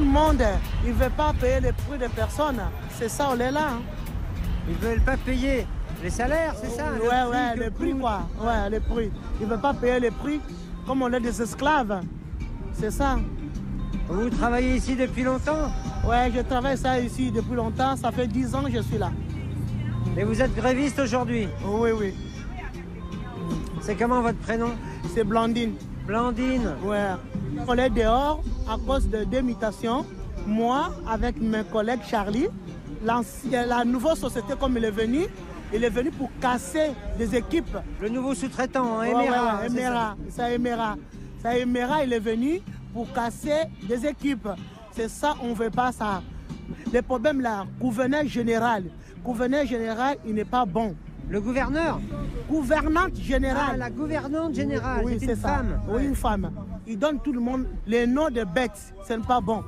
le monde, il ne veulent pas payer les prix des personnes, C'est ça, on est là. Hein. Ils ne veulent pas payer les salaires, c'est ça ouais, ouais, le prix, quoi. Ouais, les prix. Ils ne veulent pas payer les prix comme on est des esclaves. C'est ça. Vous travaillez ici depuis longtemps Ouais, je travaille ça ici depuis longtemps. Ça fait dix ans que je suis là. Et vous êtes gréviste aujourd'hui Oui, oui. C'est comment votre prénom C'est Blandine. Blandine Ouais. On est dehors à cause de démitations. Moi, avec mes collègues Charlie, la nouvelle société comme il est venu, il est venu pour casser des équipes. Le nouveau sous-traitant, hein, Emera. ça. ça Ça Emera, il est venu pour casser des équipes. C'est ça, on ne veut pas ça. Le problème là, gouverneur général. Gouverneur général, il n'est pas bon. Le gouverneur Gouvernante générale. Ah, la gouvernante générale. Oui, c'est ça. Femme. Oui, une femme ils donnent tout le monde les noms des bêtes. Ce n'est pas bon.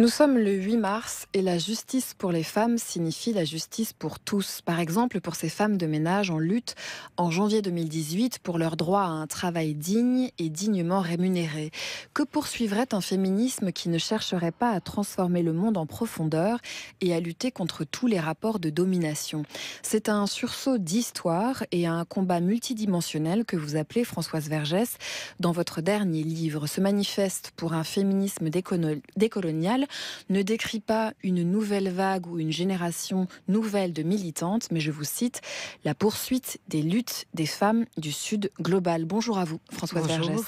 Nous sommes le 8 mars et la justice pour les femmes signifie la justice pour tous. Par exemple, pour ces femmes de ménage en lutte en janvier 2018 pour leur droit à un travail digne et dignement rémunéré. Que poursuivrait un féminisme qui ne chercherait pas à transformer le monde en profondeur et à lutter contre tous les rapports de domination C'est un sursaut d'histoire et un combat multidimensionnel que vous appelez Françoise Vergès dans votre dernier livre. Ce manifeste pour un féminisme décolonial ne décrit pas une nouvelle vague ou une génération nouvelle de militantes, mais je vous cite, la poursuite des luttes des femmes du Sud global. Bonjour à vous, Françoise Vergès.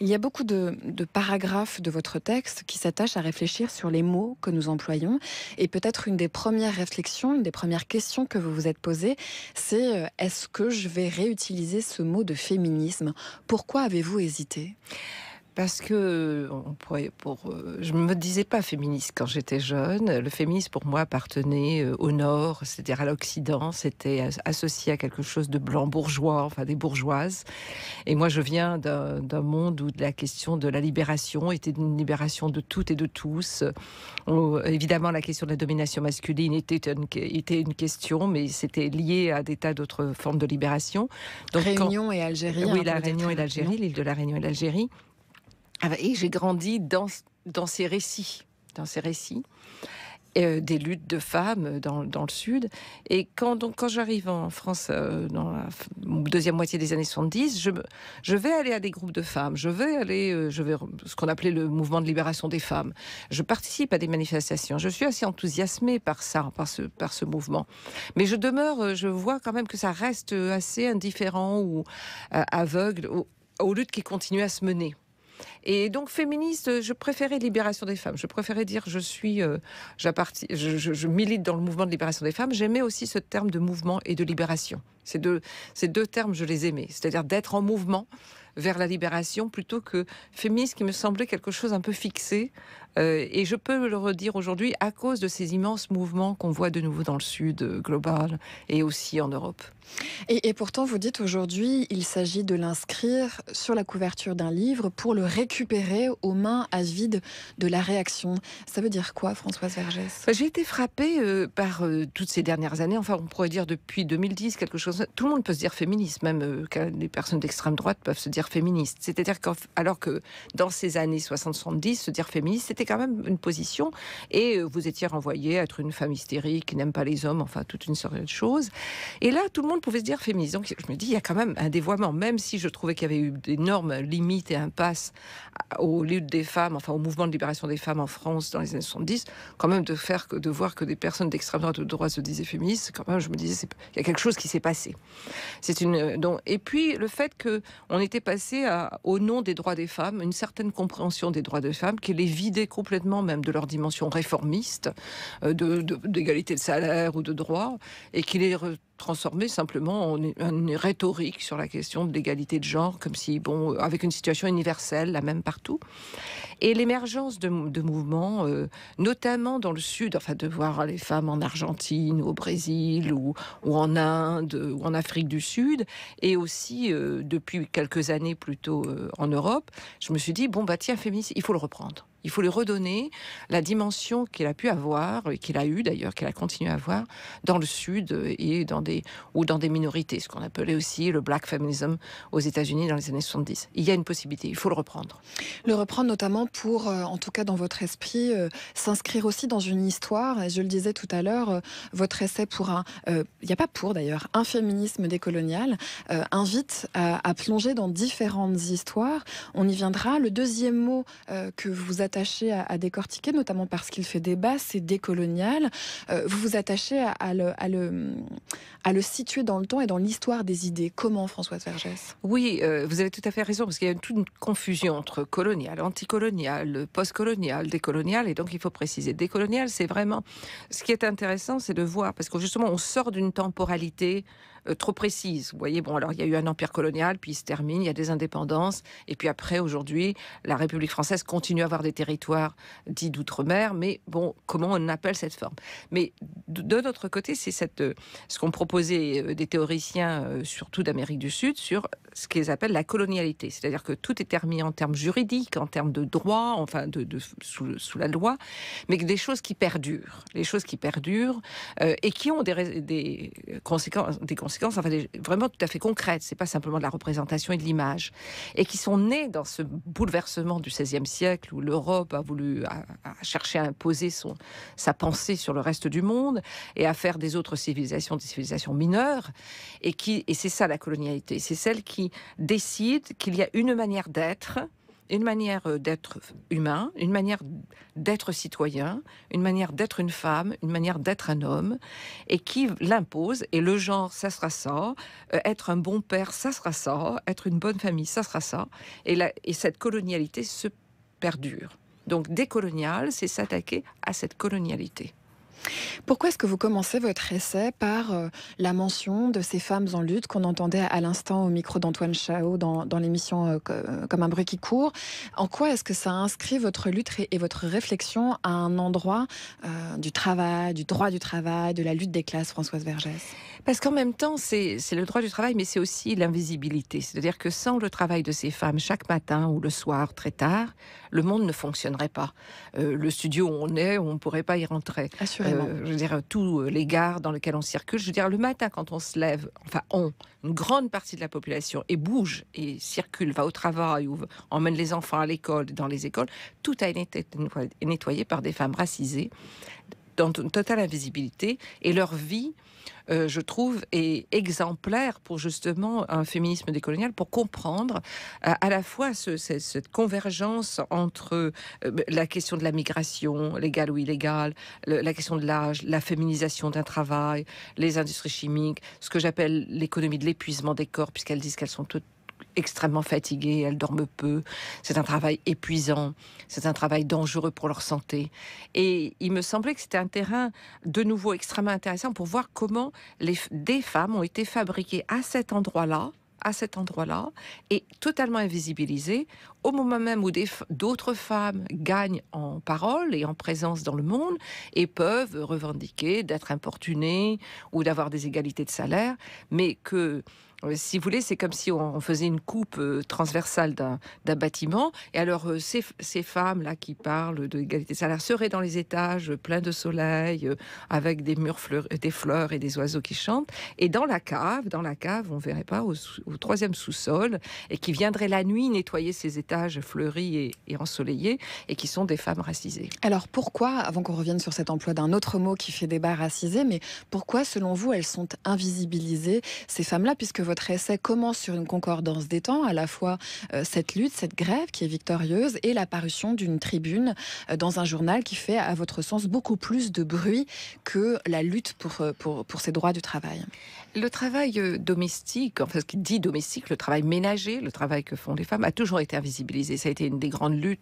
Il y a beaucoup de, paragraphes de votre texte qui s'attachent à réfléchir sur les mots que nous employons. Et peut-être une des premières réflexions, une des premières questions que vous vous êtes posées, c'est euh, est-ce que je vais réutiliser ce mot de féminisme Pourquoi avez-vous hésité parce que euh, pour, euh, je ne me disais pas féministe quand j'étais jeune. Le féminisme, pour moi, appartenait euh, au Nord, c'est-à-dire à, l'Occident. C'était associé à quelque chose de blanc bourgeois, enfin des bourgeoises. Et moi, je viens d'un monde où la question de la libération était une libération de toutes et de tous. évidemment, la question de la domination masculine était une, était une question, mais c'était lié à des tas d'autres formes de libération. Donc, Réunion et Algérie. Oui, la Réunion et l'Algérie, l'île de la Réunion et l'Algérie. Ah bah, et j'ai grandi dans, dans ces récits, dans ces récits euh, des luttes de femmes dans, le Sud. Et quand, donc, quand j'arrive en France euh, dans la deuxième moitié des années 70, je, je vais aller à des groupes de femmes, je vais aller, euh, je vais, ce qu'on appelait le mouvement de libération des femmes. Je participe à des manifestations, je suis assez enthousiasmée par ça, par ce, par ce mouvement. Mais je demeure, je vois quand même que ça reste assez indifférent ou aveugle aux luttes qui continuent à se mener. Et donc féministe, euh, je préférais libération des femmes. Je préférais dire je suis, euh, je, milite dans le mouvement de libération des femmes. J'aimais aussi ce terme de mouvement et de libération. deux, ces deux termes, je les aimais. C'est-à-dire d'être en mouvement vers la libération plutôt que féministe qui me semblait quelque chose un peu fixé, euh, et je peux le redire aujourd'hui à cause de ces immenses mouvements qu'on voit de nouveau dans le Sud euh, global et aussi en Europe. Et, pourtant, vous dites aujourd'hui, il s'agit de l'inscrire sur la couverture d'un livre pour le récupérer aux mains avides de la réaction. Ça veut dire quoi, Françoise Vergès bah, J'ai été frappée euh, par toutes ces dernières années, enfin on pourrait dire depuis 2010, quelque chose. Tout le monde peut se dire féministe, même les personnes d'extrême droite peuvent se dire féministe. C'est-à-dire qu'alors que dans ces années 70 se dire féministe, c'était quand même une position. Et euh, vous étiez renvoyé à être une femme hystérique, qui n'aime pas les hommes, enfin, toute une série de choses. Et là, tout le monde pouvait se dire féministe. Donc, je me dis, il y a quand même un dévoiement, même si je trouvais qu'il y avait eu d'énormes limites et impasses au luttes des femmes, enfin, au mouvement de libération des femmes en France dans les années 70, quand même, de, faire, que de voir que des personnes d'extrême droite de droite se disaient féministes, quand même, je me disais, il y a quelque chose qui s'est passé. C'est une. Euh, donc, et puis, le fait qu'on était passé à, au nom des droits des femmes, une certaine compréhension des droits des femmes, qui les vidait complètement même de leur dimension réformiste, euh, d'égalité de, de, salaire ou de droit, et qu'il est transformé simplement en une rhétorique sur la question de l'égalité de genre, comme si, bon, euh, avec une situation universelle, la même partout. Et l'émergence de, mouvements, euh, notamment dans le Sud, enfin de voir les femmes en Argentine, ou au Brésil, ou, ou, en Inde, ou en Afrique du Sud, et aussi depuis quelques années plutôt en Europe, je me suis dit, bon, bah tiens, féministe, il faut le reprendre. Il faut lui redonner la dimension qu'il a pu avoir, et qu'il a eu d'ailleurs, qu'il a continué à avoir dans le Sud euh, et dans des, ou dans des minorités, ce qu'on appelait aussi le black feminism aux États-Unis dans les années 70. Il y a une possibilité, il faut le reprendre. Le reprendre notamment pour, euh, en tout cas dans votre esprit, euh, s'inscrire aussi dans une histoire. Et je le disais tout à l'heure, votre essai pour un, il n'y a pas pour d'ailleurs, un féminisme décolonial invite à, à, plonger dans différentes histoires. On y viendra. Le deuxième mot que vous attachez à, décortiquer, notamment parce qu'il fait débat, c'est décolonial. Euh, vous vous attachez à, le, à, le, situer dans le temps et dans l'histoire des idées. Comment, Françoise Vergès Oui, euh, vous avez tout à fait raison, parce qu'il y a toute une confusion entre colonial, anticolonial, postcolonial, décolonial, et donc il faut préciser. Décolonial, c'est vraiment... Ce qui est intéressant, c'est de voir, parce que justement, on sort d'une temporalité euh, trop précise. Vous voyez, bon, alors il y a eu un empire colonial, puis il se termine, il y a des indépendances, et puis après, aujourd'hui, la République française continue à avoir des territoires dits d'outre-mer, mais bon, comment on appelle cette forme Mais de notre côté, c'est euh, ce qu'ont proposé euh, des théoriciens, surtout d'Amérique du Sud, sur ce qu'ils appellent la colonialité, c'est-à-dire que tout est terminé en termes juridiques, en termes de droit, enfin de, sous, la loi, mais que des choses qui perdurent, les choses qui perdurent et qui ont des conséquences en enfin vraiment tout à fait concrètes, c'est pas simplement de la représentation et de l'image, et qui sont nées dans ce bouleversement du XVIe siècle où l'Europe a voulu chercher à imposer son, sa pensée sur le reste du monde et à faire des autres civilisations des civilisations mineures, et qui et c'est ça la colonialité, c'est celle qui décide qu'il y a une manière d'être une manière euh, d'être humain, une manière d'être citoyen, une manière d'être une femme, une manière d'être un homme, et qui l'impose. Et le genre, ça sera ça. Euh, être un bon père, ça sera ça. Être une bonne famille, ça sera ça. Et, et cette colonialité se perdure. Donc décolonial, c'est s'attaquer à cette colonialité. Pourquoi est-ce que vous commencez votre essai par euh, la mention de ces femmes en lutte qu'on entendait à l'instant au micro d'Antoine Chao dans, l'émission euh, euh, Comme un bruit qui court En quoi est-ce que ça inscrit votre lutte et, votre réflexion à un endroit du travail, du droit du travail, de la lutte des classes, Françoise Vergès Parce qu'en même temps, c'est le droit du travail, mais c'est aussi l'invisibilité. C'est-à-dire que sans le travail de ces femmes chaque matin ou le soir très tard, le monde ne fonctionnerait pas. le studio où on est, on ne pourrait pas y rentrer. Assurément euh, je veux dire, tous euh, les gares dans lesquelles on circule. Je veux dire, le matin, quand on se lève, enfin, on, une grande partie de la population, et bouge, et circule, va au travail, ou emmène les enfants à l'école, dans les écoles, tout a été nettoyé par des femmes racisées, dans une totale invisibilité, et leur vie euh, je trouve, est exemplaire pour justement un féminisme décolonial, pour comprendre euh, à la fois cette, convergence entre euh, bah, la question de la migration, légale ou illégale, la question de l'âge, la féminisation d'un travail, les industries chimiques, ce que j'appelle l'économie de l'épuisement des corps, puisqu'elles disent qu'elles sont toutes extrêmement fatiguées, elles dorment peu, c'est un travail épuisant, c'est un travail dangereux pour leur santé. Et il me semblait que c'était un terrain de nouveau extrêmement intéressant pour voir comment les, des femmes ont été fabriquées à cet endroit-là, à cet endroit-là est totalement invisibilisées au moment même où d'autres femmes gagnent en parole et en présence dans le monde et peuvent revendiquer d'être importunées ou d'avoir des égalités de salaire, mais que euh, si vous voulez, c'est comme si on faisait une coupe euh, transversale d'un bâtiment. Et alors, euh, ces, femmes-là qui parlent de l'égalité salaire seraient dans les étages pleins de soleil, avec des murs fleurs, des fleurs et des oiseaux qui chantent. Et dans la cave, dans la cave, on verrait pas, au, troisième sous-sol, et qui viendraient la nuit nettoyer ces étages fleuris et, et ensoleillés, et qui sont des femmes racisées. Alors, pourquoi, avant qu'on revienne sur cet emploi d'un autre mot qui fait débat racisé, mais pourquoi, selon vous, elles sont invisibilisées, ces femmes-là, puisque votre essai commence sur une concordance des temps, à la fois euh, cette lutte, cette grève qui est victorieuse et l'apparition d'une tribune euh, dans un journal qui fait, à votre sens, beaucoup plus de bruit que la lutte pour, euh, pour, ces droits du travail. Le travail domestique, enfin ce qui dit domestique, le travail ménager, le travail que font les femmes, a toujours été invisibilisé. Ça a été une des grandes luttes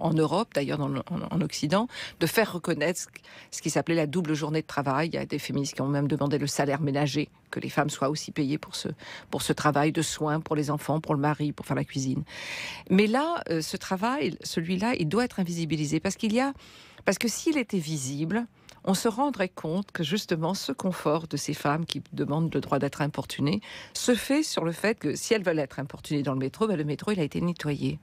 en, Europe, d'ailleurs en, en, Occident, de faire reconnaître ce qui s'appelait la double journée de travail. Il y a des féministes qui ont même demandé le salaire ménager, que les femmes soient aussi payées pour ce, pour ce travail de soins pour les enfants, pour le mari, pour faire la cuisine. Mais là, euh, ce travail, celui-là, il doit être invisibilisé parce qu'il y a, parce que s'il était visible, on se rendrait compte que justement ce confort de ces femmes qui demandent le droit d'être importunées se fait sur le fait que si elles veulent être importunées dans le métro, ben le métro il a été nettoyé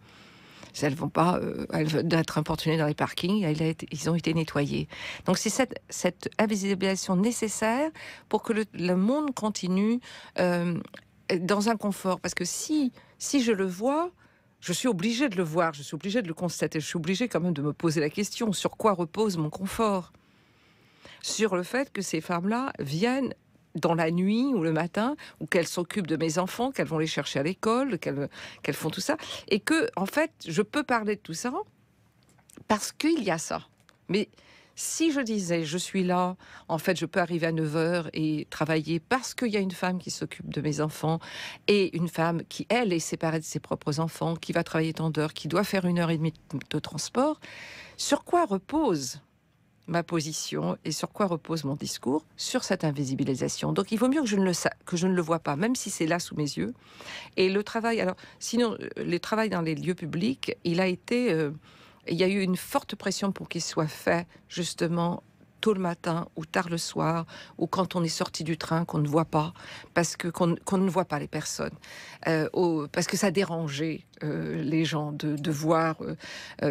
elles vont pas euh, elles d'être importunées dans les parkings. Elles, ils ont été nettoyés. Donc c'est cette, cette invisibilisation nécessaire pour que le, monde continue euh, dans un confort. Parce que si, si je le vois, je suis obligée de le voir, je suis obligée de le constater, je suis obligée quand même de me poser la question sur quoi repose mon confort Sur le fait que ces femmes-là viennent dans la nuit ou le matin, ou qu'elle s'occupe de mes enfants, qu'elles vont les chercher à l'école, qu'elles font tout ça, et que en fait, je peux parler de tout ça parce qu'il y a ça. Mais si je disais, je suis là, en fait, je peux arriver à 9h et travailler parce qu'il y a une femme qui s'occupe de mes enfants et une femme qui, elle, est séparée de ses propres enfants, qui va travailler tant d'heures, qui doit faire une heure et demie de transport, sur quoi repose ma position et sur quoi repose mon discours Sur cette invisibilisation. Donc il vaut mieux que je ne le, que je ne le vois pas, même si c'est là sous mes yeux. Et le travail, alors sinon, euh, le travail dans les lieux publics, il a été... Euh, il y a eu une forte pression pour qu'il soit fait justement tôt le matin ou tard le soir, ou quand on est sorti du train, qu'on ne voit pas, parce que qu'on ne voit pas les personnes, euh, parce que ça dérangeait euh, les gens de, voir, euh,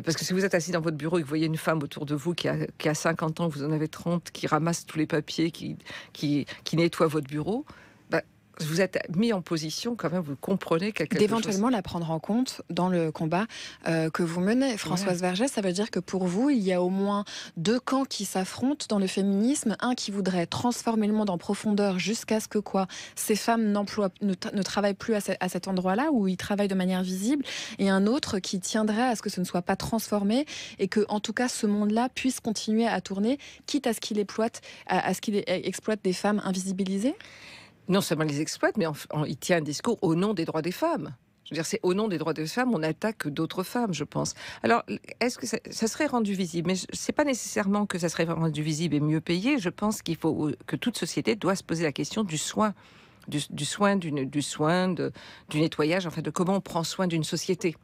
parce que si vous êtes assis dans votre bureau et que vous voyez une femme autour de vous qui a, qui 50 ans, vous en avez 30, qui ramasse tous les papiers, qui, qui, qui nettoie votre bureau, vous êtes mis en position quand même, vous comprenez quelque chose. D'éventuellement la prendre en compte dans le combat euh, que vous menez. Françoise Vergès, ça veut dire que pour vous, il y a au moins deux camps qui s'affrontent dans le féminisme. Un qui voudrait transformer le monde en profondeur jusqu'à ce que quoi ces femmes n'emploient, ne, travaillent plus à, cet endroit-là où ils travaillent de manière visible, et un autre qui tiendrait à ce que ce ne soit pas transformé et que en tout cas ce monde-là puisse continuer à tourner, quitte à ce qu'il exploite, à ce qu'il exploite des femmes invisibilisées non seulement les exploite, mais il tient un discours au nom des droits des femmes. Je veux dire, c'est au nom des droits des femmes, on attaque d'autres femmes, je pense. Alors, est-ce que ça, serait rendu visible Mais c'est pas nécessairement que ça serait rendu visible et mieux payé. Je pense qu'il faut euh, que toute société doit se poser la question du soin, du, soin, du soin, de, du nettoyage, enfin, de comment on prend soin d'une société.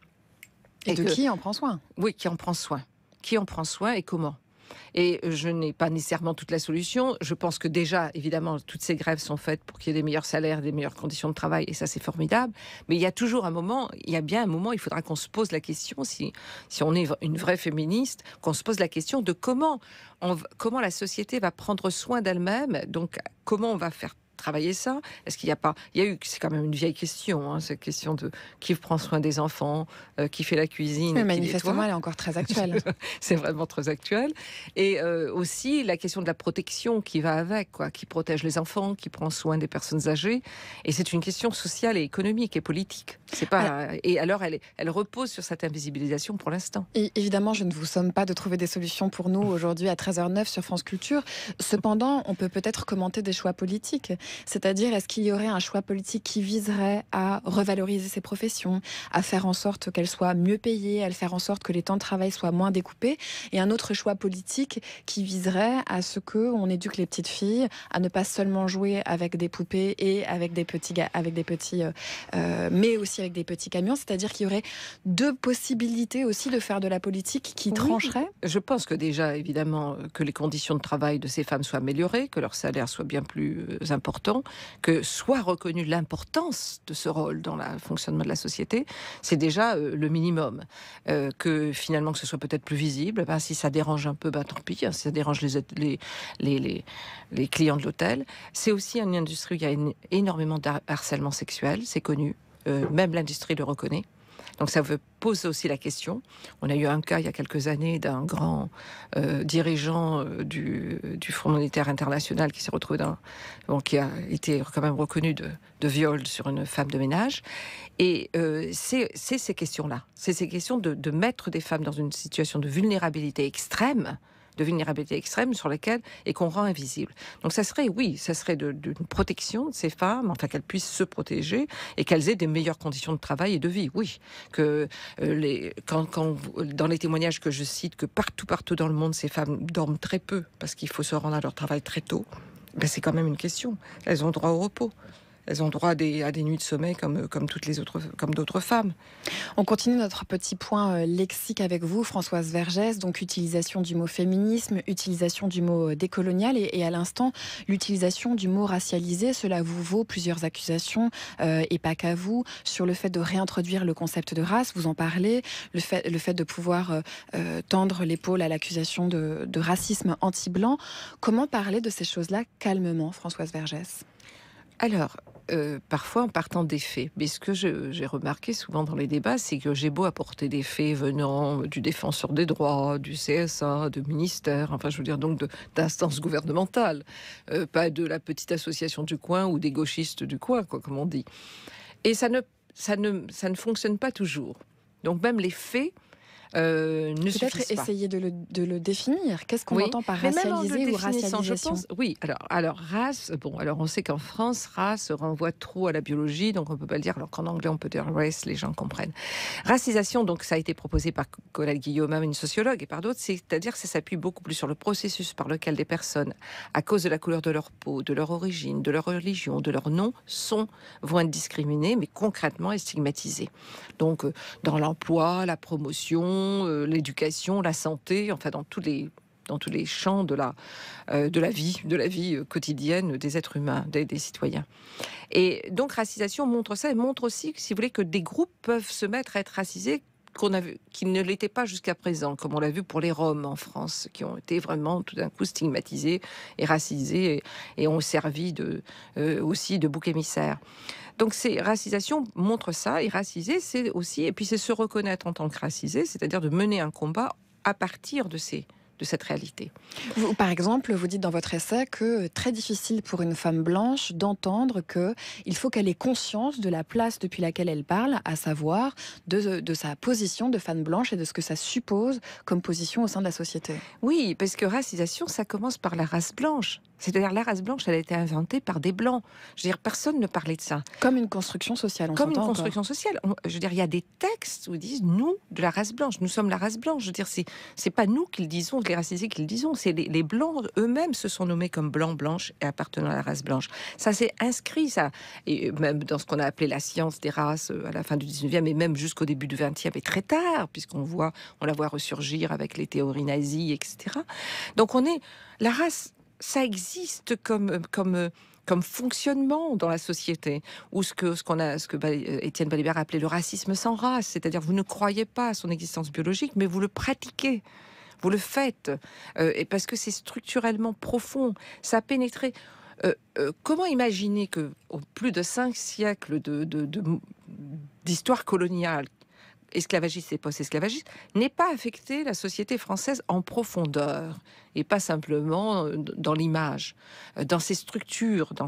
Et, de qui en prend soin Oui, qui en prend soin. Qui en prend soin et comment et je n'ai pas nécessairement toute la solution. Je pense que déjà, évidemment, toutes ces grèves sont faites pour qu'il y ait des meilleurs salaires, des meilleures conditions de travail, et ça c'est formidable. Mais il y a toujours un moment, il y a bien un moment, il faudra qu'on se pose la question, si, si on est une vraie féministe, qu'on se pose la question de comment, comment la société va prendre soin d'elle-même, donc comment on va faire travailler ça Est-ce qu'il n'y a pas, il y a eu, c'est quand même une vieille question, hein, cette question de qui prend soin des enfants, euh, qui fait la cuisine. Mais manifestement, elle est encore très actuelle. c'est vraiment très actuel. Et euh, aussi la question de la protection qui va avec, quoi, qui protège les enfants, qui prend soin des personnes âgées. Et c'est une question sociale et économique et politique. C'est pas. Ah. Et alors, elle, elle repose sur cette invisibilisation pour l'instant. Évidemment, je ne vous somme pas de trouver des solutions pour nous aujourd'hui à 13h09 sur France Culture. Cependant, on peut peut-être commenter des choix politiques. C'est-à-dire, est-ce qu'il y aurait un choix politique qui viserait à revaloriser ces professions, à faire en sorte qu'elles soient mieux payées, à faire en sorte que les temps de travail soient moins découpés, et un autre choix politique qui viserait à ce qu'on éduque les petites filles à ne pas seulement jouer avec des poupées et avec des petits, avec des petits euh, euh, mais aussi avec des petits camions. C'est-à-dire qu'il y aurait deux possibilités aussi de faire de la politique qui trancheraient trancherait Je pense que déjà, évidemment, que les conditions de travail de ces femmes soient améliorées, que leur salaire soit bien plus important euh, important que soit reconnue l'importance de ce rôle dans le fonctionnement de la société, c'est déjà euh, le minimum. Euh, que finalement, que ce soit peut-être plus visible, ben, si ça dérange un peu, ben, tant pis, hein. si ça dérange les, les, clients de l'hôtel. C'est aussi une industrie où il y a énormément de harcèlement sexuel, c'est connu. Euh, même l'industrie le reconnaît. Donc ça veut, poser aussi la question. On a eu un cas il y a quelques années d'un grand euh, dirigeant euh, du, du, Fonds monétaire international qui s'est retrouvé dans, qui a été quand même reconnu de, viol sur une femme de ménage. Et euh, c'est ces questions-là, c'est ces questions de mettre des femmes dans une situation de vulnérabilité extrême de vulnérabilité extrême sur lesquelles et qu'on rend invisible. Donc ça serait, oui, ça serait d'une protection de ces femmes, enfin qu'elles puissent se protéger et qu'elles aient des meilleures conditions de travail et de vie. Oui, que euh, les, dans les témoignages que je cite, que partout, partout dans le monde, ces femmes dorment très peu parce qu'il faut se rendre à leur travail très tôt. Ben, c'est quand même une question. Elles ont droit au repos elles ont droit à des, nuits de sommeil comme, toutes les autres, d'autres femmes. On continue notre petit point euh, lexique avec vous, Françoise Vergès. Donc, utilisation du mot féminisme, utilisation du mot euh, décolonial et, à l'instant, l'utilisation du mot racialisé. Cela vous vaut plusieurs accusations euh, et pas qu'à vous sur le fait de réintroduire le concept de race. Vous en parlez, le fait, de pouvoir tendre l'épaule à l'accusation de, de racisme anti-blanc. Comment parler de ces choses-là calmement, Françoise Vergès Alors, euh, parfois en partant des faits. Mais ce que j'ai remarqué souvent dans les débats, c'est que j'ai beau apporter des faits venant du défenseur des droits, du CSA, de ministère, enfin je veux dire donc d'instances gouvernementales, euh, pas de la petite association du coin ou des gauchistes du coin, quoi, comme on dit. Et ça ne, ça ne fonctionne pas toujours. Donc même les faits euh, Peut-être essayer de le, définir. Qu'est-ce qu'on entend par racialiser ou racialisation pense, Oui, alors, alors race, bon, alors on sait qu'en France, race renvoie trop à la biologie, donc on ne peut pas le dire, alors qu'en anglais on peut dire race, les gens comprennent. Racisation, donc ça a été proposé par Colette Guillaume, une sociologue, et par d'autres, c'est-à-dire que ça s'appuie beaucoup plus sur le processus par lequel des personnes, à cause de la couleur de leur peau, de leur origine, de leur religion, de leur nom, sont, vont être discriminées, mais concrètement et stigmatisées. Donc, euh, dans l'emploi, la promotion, euh, l'éducation, la santé, enfin dans tous les dans tous les champs de la, euh, de la vie, de la vie euh, quotidienne des êtres humains, des, citoyens. Et donc, racisation montre ça et montre aussi, si vous voulez, que des groupes peuvent se mettre à être racisés qu'on a vu, qui ne l'était pas jusqu'à présent, comme on l'a vu pour les Roms en France, qui ont été vraiment tout d'un coup stigmatisés et racisés et, ont servi euh, aussi de bouc émissaire. Donc ces racisations montrent ça, et raciser, c'est aussi, et puis c'est se reconnaître en tant que racisé, c'est-à-dire de mener un combat à partir de ces de cette réalité. par exemple, vous dites dans votre essai que très difficile pour une femme blanche d'entendre qu'il faut qu'elle ait conscience de la place depuis laquelle elle parle, à savoir de, de, sa position de femme blanche et de ce que ça suppose comme position au sein de la société. Oui, parce que racisation, ça commence par la race blanche. C'est-à-dire la race blanche, elle a été inventée par des blancs. Je veux dire, personne ne parlait de ça. Comme une construction sociale. On Comme une construction sociale. je veux dire, il y a des textes où ils disent nous de la race blanche, nous sommes la race blanche. Je veux dire, c'est c'est pas nous qui le disons, les racisés qui le disons, c'est les, blancs eux-mêmes se sont nommés comme blancs, blanches et appartenant à la race blanche. Ça s'est inscrit ça, et même dans ce qu'on a appelé la science des races euh, à la fin du 19e et même jusqu'au début du 20e et très tard, puisqu'on voit, on la voit ressurgir avec les théories nazies, etc. Donc on est la race ça existe comme, euh, comme, euh, comme fonctionnement dans la société, ou ce que ce qu'on a, ce que euh, appelait le racisme sans race, c'est-à-dire vous ne croyez pas à son existence biologique, mais vous le pratiquez. Vous le faites, et parce que c'est structurellement profond, ça a pénétré. comment imaginer que, au plus de cinq siècles d'histoire de, coloniale, esclavagiste et post-esclavagiste, n'ait pas affecté la société française en profondeur et pas simplement euh, dans l'image, euh, dans ses structures, dans,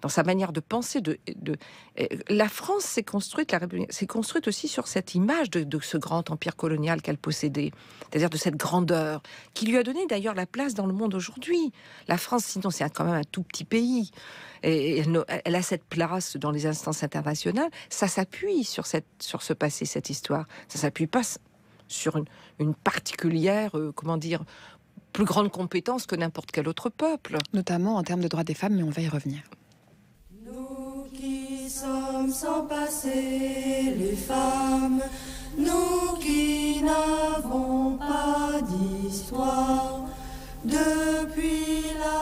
dans sa manière de penser. De, de... Euh, la France s'est construite, la s'est construite aussi sur cette image de, ce grand empire colonial qu'elle possédait, c'est-à-dire de cette grandeur qui lui a donné d'ailleurs la place dans le monde aujourd'hui. La France, sinon, c'est quand même un tout petit pays. Et elle, a cette place dans les instances internationales. Ça s'appuie sur, cette, sur ce passé, cette histoire. Ça s'appuie pas sur une, particulière, comment dire, plus grande compétence que n'importe quel autre peuple. Notamment en termes de droits des femmes, mais on va y revenir. Nous qui sommes sans passé les femmes, nous qui n'avons pas d'histoire depuis la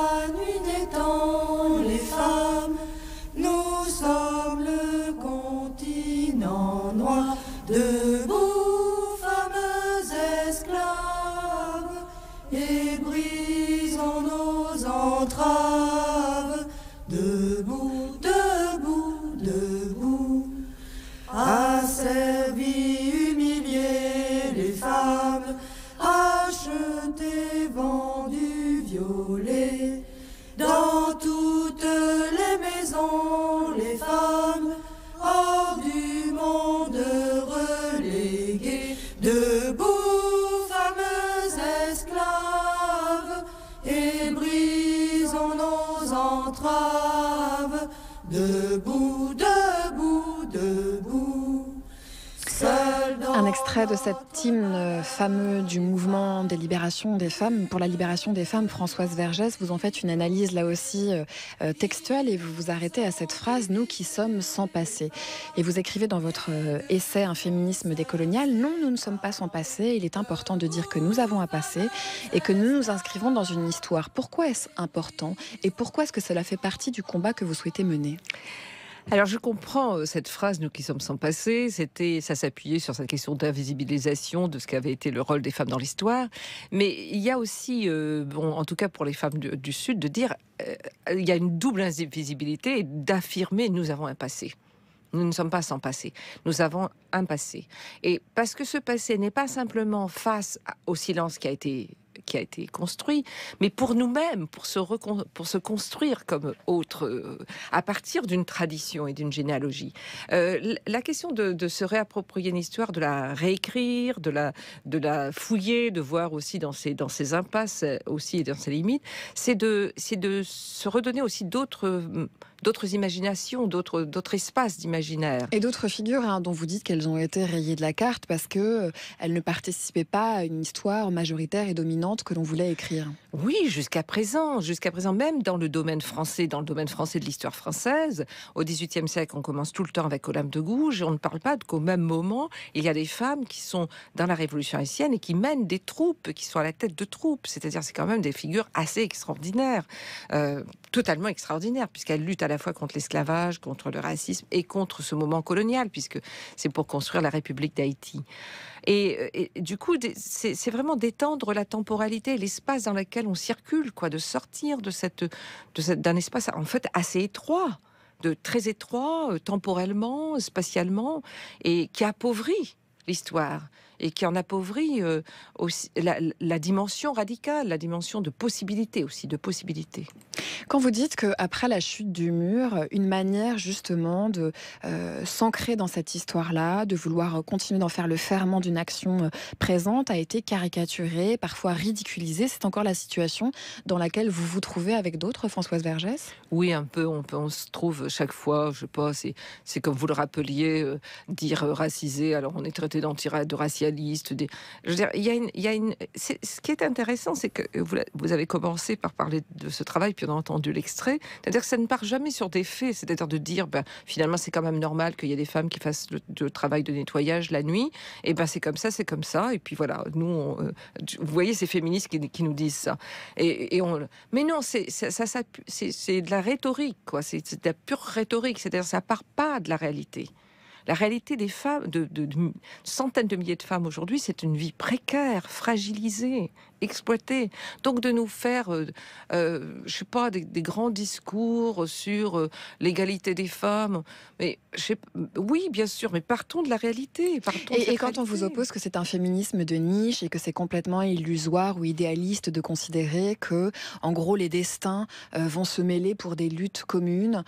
fameux du mouvement des libérations des femmes, pour la libération des femmes, Françoise Vergès, vous en faites une analyse là aussi euh, euh, textuelle et vous vous arrêtez à cette phrase Nous qui sommes sans passé. Et vous écrivez dans votre euh, essai Un féminisme décolonial Non, nous ne sommes pas sans passé. Il est important de dire que nous avons un passé et que nous nous inscrivons dans une histoire. Pourquoi est-ce important et pourquoi est-ce que cela fait partie du combat que vous souhaitez mener alors je comprends euh, cette phrase, nous qui sommes sans passé, c'était, ça s'appuyait sur cette question d'invisibilisation de ce qu'avait été le rôle des femmes dans l'histoire. Mais il y a aussi, euh, bon, en tout cas pour les femmes du, Sud, de dire, euh, il y a une double invisibilité d'affirmer nous avons un passé. Nous ne sommes pas sans passé. Nous avons un passé. Et parce que ce passé n'est pas simplement face au silence qui a été qui a été construit, mais pour nous-mêmes, pour se, pour se construire comme autre, euh, à partir d'une tradition et d'une généalogie. Euh, la question de, se réapproprier une histoire, de la réécrire, de la, de la fouiller, de voir aussi dans ses, dans impasses euh, aussi et dans ses limites, c'est de, de se redonner aussi d'autres d'autres imaginations, d'autres, d'autres espaces d'imaginaire. Et d'autres figures hein, dont vous dites qu'elles ont été rayées de la carte parce que euh, elles ne participaient pas à une histoire majoritaire et dominante que l'on voulait écrire. Oui, jusqu'à présent, jusqu'à présent même dans le domaine français, dans le domaine français de l'histoire française, au XVIIIe siècle, on commence tout le temps avec Olympe de Gouges et on ne parle pas qu'au même moment, il y a des femmes qui sont dans la Révolution haïtienne et qui mènent des troupes, qui sont à la tête de troupes. C'est-à-dire, c'est quand même des figures assez extraordinaires, euh, totalement extraordinaires, puisqu'elles luttent à la fois contre l'esclavage, contre le racisme et contre ce moment colonial, puisque c'est pour construire la République d'Haïti. Euh, et, du coup, c'est vraiment d'étendre la temporalité, l'espace dans lequel on circule, quoi, de sortir de cette, d'un espace en fait assez étroit de très étroit, euh, temporellement, spatialement, et qui appauvrit l'histoire et qui en appauvrit euh, aussi la, dimension radicale, la dimension de possibilité aussi, de possibilité. Quand vous dites qu'après la chute du mur, une manière justement de euh, s'ancrer dans cette histoire-là, de vouloir continuer d'en faire le ferment d'une action euh, présente, a été caricaturée, parfois ridiculisée, c'est encore la situation dans laquelle vous vous trouvez avec d'autres, Françoise Vergès Oui, un peu, on, on, se trouve chaque fois, je sais pas, c'est comme vous le rappeliez, dire racisé, alors on est traité de racisé, des... il y a une, ce qui est intéressant, c'est que vous, avez commencé par parler de ce travail, puis on a entendu l'extrait. C'est-à-dire que ça ne part jamais sur des faits, c'est-à-dire de dire, ben, finalement, c'est quand même normal qu'il y ait des femmes qui fassent le, travail de nettoyage la nuit. Et eh ben, c'est comme ça, c'est comme ça. Et puis voilà, nous, euh, vous voyez ces féministes qui, nous disent ça. Et, et on... mais non, c'est ça, ça, de la rhétorique, quoi. C'est de la pure rhétorique, c'est-à-dire ça part pas de la réalité. La réalité des femmes, de, centaines de milliers de femmes aujourd'hui, c'est une vie précaire, fragilisée, exploiter. Donc de nous faire, euh, euh je sais pas, des, grands discours sur euh, l'égalité des femmes. Mais je sais, oui, bien sûr, mais partons de la réalité. et, quand on vous oppose que c'est un féminisme de niche et que c'est complètement illusoire ou idéaliste de considérer que, en gros, les destins euh, vont se mêler pour des luttes communes,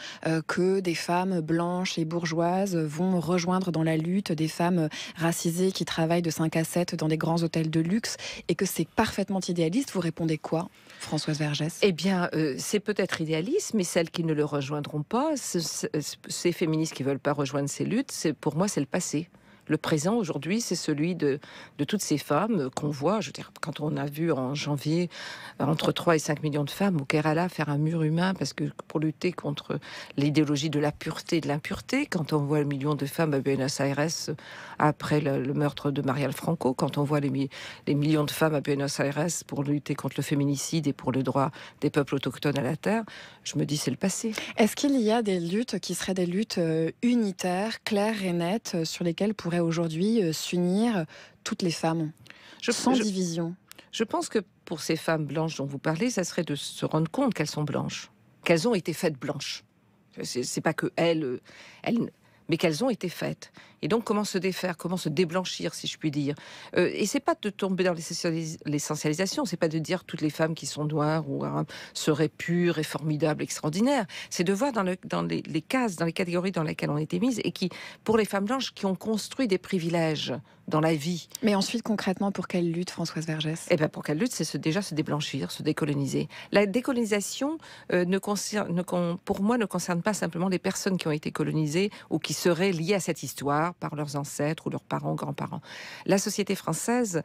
que des femmes blanches et bourgeoises vont rejoindre dans la lutte des femmes racisées qui travaillent de 5 à 7 dans des grands hôtels de luxe et que c'est parfait idéaliste, vous répondez quoi, Françoise Vergès Eh bien, euh, c'est peut-être idéaliste, mais celles qui ne le rejoindront pas, ces féministes qui veulent pas rejoindre ces luttes, pour moi, c'est le passé. Le présent aujourd'hui, c'est celui de, toutes ces femmes qu'on voit. Je veux quand on a vu en janvier euh, entre 3 et 5 millions de femmes au Kerala faire un mur humain parce que pour lutter contre l'idéologie de la pureté et de l'impureté, quand on voit le million de femmes à Buenos Aires après le, meurtre de Marielle Franco, quand on voit les, les millions de femmes à Buenos Aires pour lutter contre le féminicide et pour le droit des peuples autochtones à la terre, je me dis c'est le passé. Est-ce qu'il y a des luttes qui seraient des luttes euh, unitaires, claires et nettes euh, sur lesquelles pour aujourd'hui euh, s'unir toutes les femmes, je, sans division Je pense que pour ces femmes blanches dont vous parlez, ça serait de se rendre compte qu'elles sont blanches, qu'elles ont été faites blanches. C'est pas que elles, euh, elles mais qu'elles ont été faites. Et donc, comment se défaire, comment se déblanchir, si je puis dire. Euh, et c'est pas de tomber dans l'essentialisation, c'est pas de dire toutes les femmes qui sont noires ou seraient pures et formidables, extraordinaires. C'est de voir dans, le, dans les, cases, dans les catégories dans lesquelles on été mise et qui, pour les femmes blanches, qui ont construit des privilèges dans la vie. Mais ensuite, concrètement, pour quelle lutte, Françoise Vergès Eh bien, pour quelle lutte, c'est déjà se déblanchir, se décoloniser. La décolonisation, euh, ne concerne, pour moi, ne concerne pas simplement les personnes qui ont été colonisées ou qui seraient liées à cette histoire par leurs ancêtres ou leurs parents, grands-parents. La société française,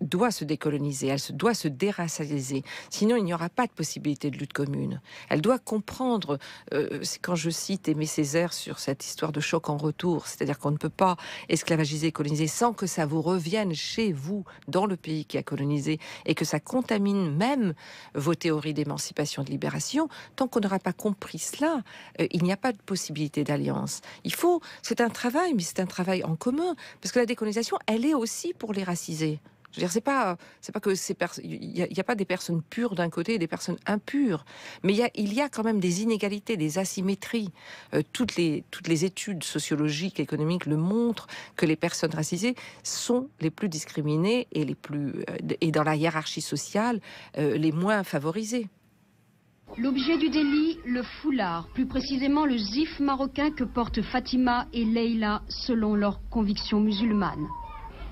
doit se décoloniser, elle se doit se déracialiser. Sinon, il n'y aura pas de possibilité de lutte commune. Elle doit comprendre, euh, c'est quand je cite Aimé Césaire sur cette histoire de choc en retour, c'est-à-dire qu'on ne peut pas esclavagiser et coloniser sans que ça vous revienne chez vous, dans le pays qui a colonisé, et que ça contamine même vos théories d'émancipation et de libération. Tant qu'on n'aura pas compris cela, euh, il n'y a pas de possibilité d'alliance. Il faut, c'est un travail, mais c'est un travail en commun, parce que la décolonisation, elle est aussi pour les raciser. Je veux dire, c'est pas, que il n'y a, pas des personnes pures d'un côté et des personnes impures, mais il y a, quand même des inégalités, des asymétries. Euh, toutes les, études sociologiques, économiques le montrent que les personnes racisées sont les plus discriminées et les plus, euh, et dans la hiérarchie sociale, euh, les moins favorisées. L'objet du délit, le foulard, plus précisément le zif marocain que portent Fatima et Leila selon leurs convictions musulmanes.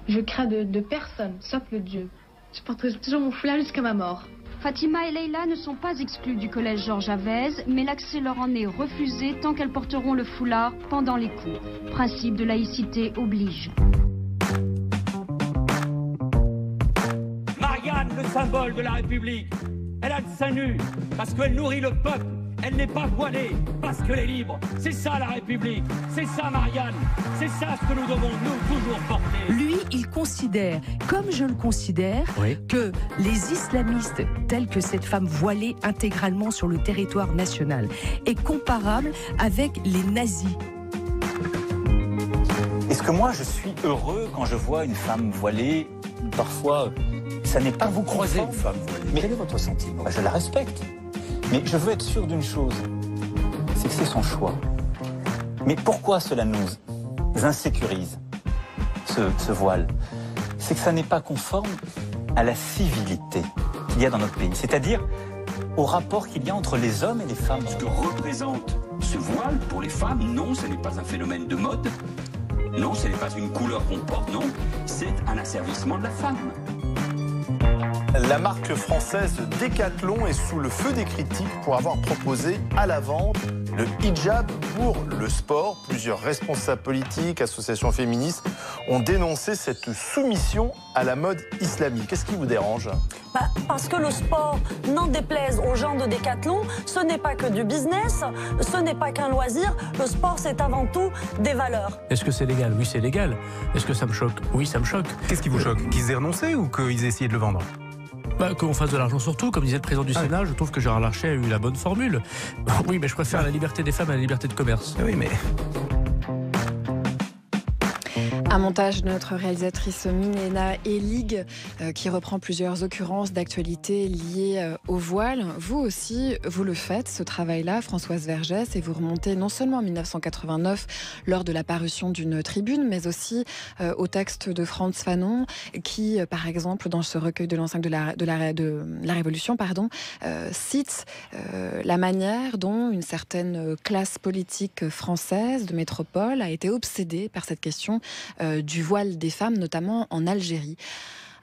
Je crains de, personne, sauf le Dieu. Je porterai toujours mon foulard jusqu'à ma mort. Fatima et Leila ne sont pas exclues du collège Georges Avez, mais l'accès leur en est refusé tant qu'elles porteront le foulard pendant les cours. Principe de laïcité oblige. Marianne, le symbole de la République, elle a le sein nu parce qu'elle nourrit le peuple, elle n'est pas voilée, parce que les libres, C'est ça la République, c'est ça Marianne, c'est ça ce que nous devons nous toujours porter. Lui, il considère, comme je le considère, que les islamistes, tels que cette femme voilée intégralement sur le territoire national, est comparable avec les nazis. Est-ce que moi je suis heureux quand je vois une femme voilée, parfois ça n'est pas vous croiser une femme voilée. Mais quel est votre sentiment bah, Je la respecte. Mais je veux être sûr d'une chose, c'est son choix. Mais pourquoi cela nous insécurise, ce, ce voile C'est que ça n'est pas conforme à la civilité qu'il y a dans notre pays, c'est-à-dire au rapport qu'il y a entre les hommes et les femmes. Ce que représente ce voile pour les femmes, non, ce n'est pas un phénomène de mode, non, ce n'est pas une couleur qu'on porte, non, c'est un asservissement de la femme. La marque française Decathlon est sous le feu des critiques pour avoir proposé à la vente le hijab pour le sport. Plusieurs responsables politiques, associations féministes ont dénoncé cette soumission à la mode islamique. Qu'est-ce qui vous dérange bah, Parce que le sport, n'en déplaise aux gens de Decathlon, ce n'est pas que du business, ce n'est pas qu'un loisir. Le sport, c'est avant tout des valeurs. Est-ce que c'est légal Oui, c'est légal. Est-ce que ça me choque Oui, ça me choque. Qu'est-ce qui vous choque Qu'ils aient renoncé ou qu'ils aient essayé de le vendre bah, Qu'on fasse de l'argent surtout, comme disait le président du ah Sénat, je trouve que Gérard Larcher a eu la bonne formule. Oui, mais je préfère la liberté des femmes à la liberté de commerce. Oui, mais un montage de notre réalisatrice Minena Elig euh, qui reprend plusieurs occurrences d'actualité liées euh, au voile. Vous aussi, vous le faites, ce travail-là, Françoise Vergès, et vous remontez non seulement en 1989 lors de la parution d'une tribune, mais aussi euh, au texte de Franz Fanon qui, par exemple, dans ce recueil de l'enceinte de la, de la, de la Révolution, pardon, cite la manière dont une certaine classe politique française de métropole a été obsédée par cette question euh, du voile des femmes, notamment en Algérie.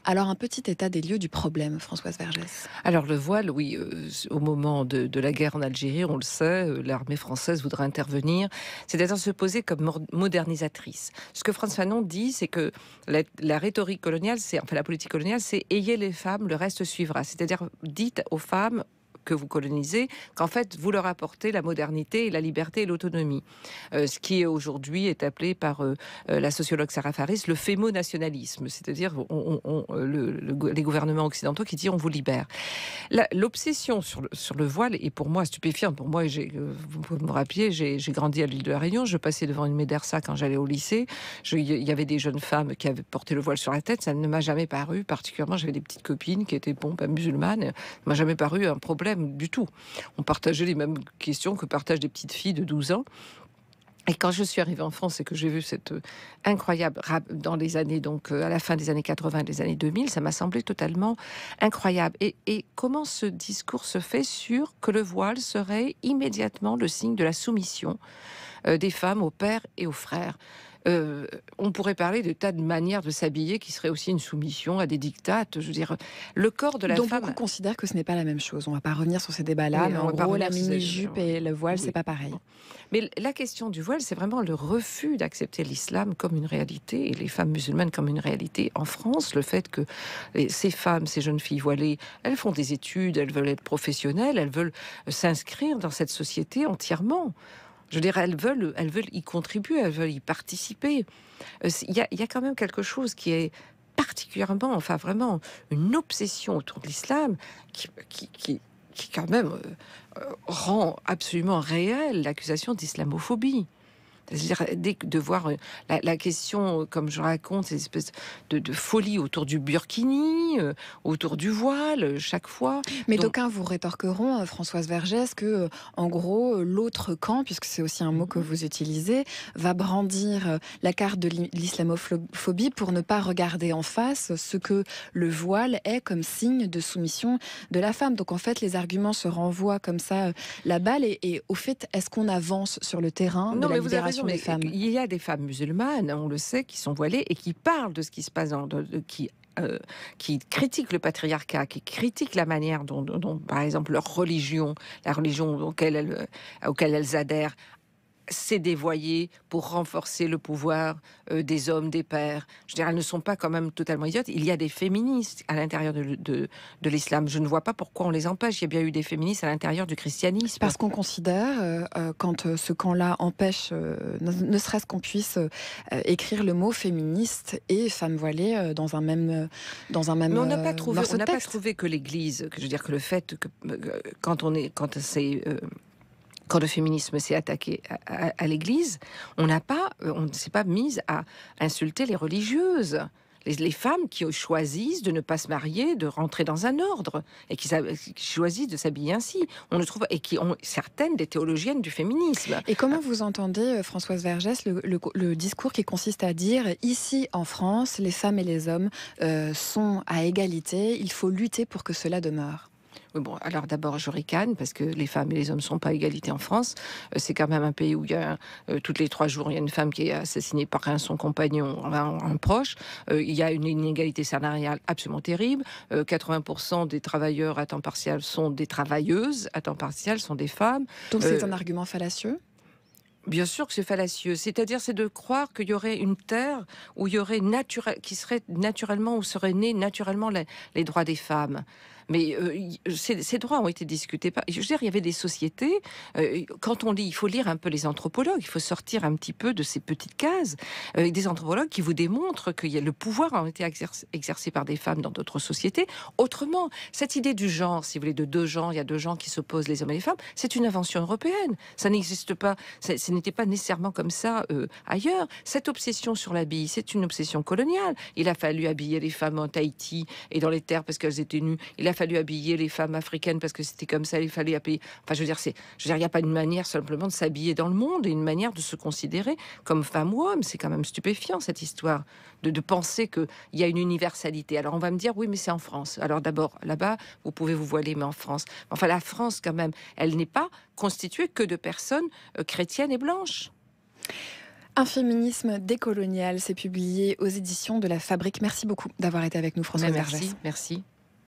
Alors un petit état des lieux du problème, Françoise Vergès. Alors le voile, oui, euh, au moment de, la guerre en Algérie, on le sait, euh, l'armée française voudrait intervenir, c'est-à-dire se poser comme modernisatrice. Ce que François Fanon dit, c'est que la, la, rhétorique coloniale, c'est enfin la politique coloniale, c'est ayez les femmes, le reste suivra. C'est-à-dire dites aux femmes, que vous colonisez, qu'en fait, vous leur apportez la modernité, la liberté et l'autonomie. Euh, ce qui aujourd'hui est appelé par euh, euh, la sociologue Sarah Faris le fémonationalisme, c'est-à-dire on, les gouvernements occidentaux qui disent on vous libère. L'obsession sur, sur, le voile est pour moi stupéfiante. Pour moi, vous me rappeler, j'ai grandi à l'île de la Réunion, je passais devant une médersa quand j'allais au lycée, il y avait des jeunes femmes qui avaient porté le voile sur la tête, ça ne m'a jamais paru, particulièrement j'avais des petites copines qui étaient pompes ben, musulmanes, ça m'a jamais paru un problème du tout. On partageait les mêmes questions que partagent des petites filles de 12 ans. Et quand je suis arrivée en France et que j'ai vu cette euh, incroyable dans les années donc euh, à la fin des années 80 et des années 2000, ça m'a semblé totalement incroyable. Et, et, comment ce discours se fait sur que le voile serait immédiatement le signe de la soumission euh, des femmes aux pères et aux frères euh, on pourrait parler de tas de manières de s'habiller qui seraient aussi une soumission à des dictates. Je veux dire, le corps de la femme. Donc beaucoup considèrent que ce n'est pas la même chose. On ne va pas revenir sur ces débats-là, mais en gros, la mini-jupe et le voile, c'est pas pareil. Mais la question du voile, c'est vraiment le refus d'accepter l'islam comme une réalité et les femmes musulmanes comme une réalité en France. Le fait que eh, ces femmes, ces jeunes filles voilées, elles font des études, elles veulent être professionnelles, elles veulent euh, s'inscrire dans cette société entièrement. Je veux dire, elles veulent, elles veulent y contribuer, elles veulent y participer. Euh, il y, a, quand même quelque chose qui est particulièrement, enfin vraiment, une obsession autour de l'islam qui, quand même euh, euh, rend absolument réelle l'accusation d'islamophobie. C'est-à-dire, dès de voir euh, la, la, question, euh, comme je raconte, ces espèce de, folie autour du burkini, euh, autour du voile, chaque fois. Mais d'aucuns vous rétorqueront, Françoise Vergès, que, en gros, l'autre camp, puisque c'est aussi un mot que mhm. vous utilisez, va brandir la carte de l'islamophobie pour ne pas regarder en face ce que le voile est comme signe de soumission de la femme. Donc, en fait, les arguments se renvoient comme ça la balle. Et, au fait, est-ce qu'on avance sur le terrain de la il y a des femmes musulmanes, on le sait, qui sont voilées et qui parlent de ce qui se passe, euh, qui critiquent le patriarcat, qui critiquent la manière dont, par exemple, leur religion, la religion auquel elles euh, adhèrent, s'est dévoyée pour renforcer le pouvoir euh, des hommes, des pères. Je veux dire, elles ne sont pas quand même totalement idiotes. Il y a des féministes à l'intérieur de, l'islam. Je ne vois pas pourquoi on les empêche. Il y a bien eu des féministes à l'intérieur du christianisme. Parce qu'on considère, euh, euh, quand ce camp-là empêche, ne serait-ce qu'on puisse écrire le mot féministe et femme voilée dans un même dans un même. Mais on n'a pas trouvé, on n'a pas trouvé que l'Église, que je veux dire que le fait que, que quand on est quand c'est quand le féminisme s'est attaqué à, l'Église, on n'a pas, euh, on ne s'est pas mise à insulter les religieuses. Les, femmes qui choisissent de ne pas se marier, de rentrer dans un ordre, et qui, euh, choisissent de s'habiller ainsi. On le trouve, et qui ont certaines des théologiennes du féminisme. Et comment vous entendez, euh, Françoise Vergès, le, discours qui consiste à dire ici en France, les femmes et les hommes sont à égalité, il faut lutter pour que cela demeure bon, alors d'abord, je ricane parce que les femmes et les hommes ne sont pas égalités égalité en France. Euh, c'est quand même un pays où il y a, euh, toutes les trois jours, il y a une femme qui est assassinée par un, son compagnon, un, proche. Euh, il y a une inégalité salariale absolument terrible. 80% des travailleurs à temps partiel sont des travailleuses à temps partiel, sont des femmes. Donc c'est un argument fallacieux Bien sûr que c'est fallacieux. C'est-à-dire, c'est de croire qu'il y aurait une terre où il y aurait naturel, qui serait naturellement, où seraient né naturellement les, droits des femmes. Mais euh, ces, droits ont été discutés. Par, je veux dire, il y avait des sociétés. Euh, quand on lit, il faut lire un peu les anthropologues. Il faut sortir un petit peu de ces petites cases. Euh, des anthropologues qui vous démontrent que le pouvoir a été exercé, exercé par des femmes dans d'autres sociétés. Autrement, cette idée du genre, si vous voulez, de deux genres, il y a deux genres qui s'opposent, les hommes et les femmes, c'est une invention européenne. Ça n'existe pas. C'est n'était pas nécessairement comme ça euh, ailleurs. Cette obsession sur l'habit, c'est une obsession coloniale. Il a fallu habiller les femmes en Tahiti et dans les terres parce qu'elles étaient nues. Il a fallu habiller les femmes africaines parce que c'était comme ça. Il fallait habiller. Enfin, je veux dire, c'est, je veux dire, il n'y a pas une manière simplement de s'habiller dans le monde et une manière de se considérer comme femme ou homme. C'est quand même stupéfiant cette histoire de, de penser qu'il y a une universalité. Alors on va me dire, oui, mais c'est en France. Alors d'abord, là-bas, vous pouvez vous voiler, mais en France. Enfin, la France, quand même, elle n'est pas constituée que de personnes euh, chrétiennes et blanches blanche. Un féminisme décolonial, s'est publié aux éditions de la Fabrique. Merci beaucoup d'avoir été avec nous, François Merci. Merci.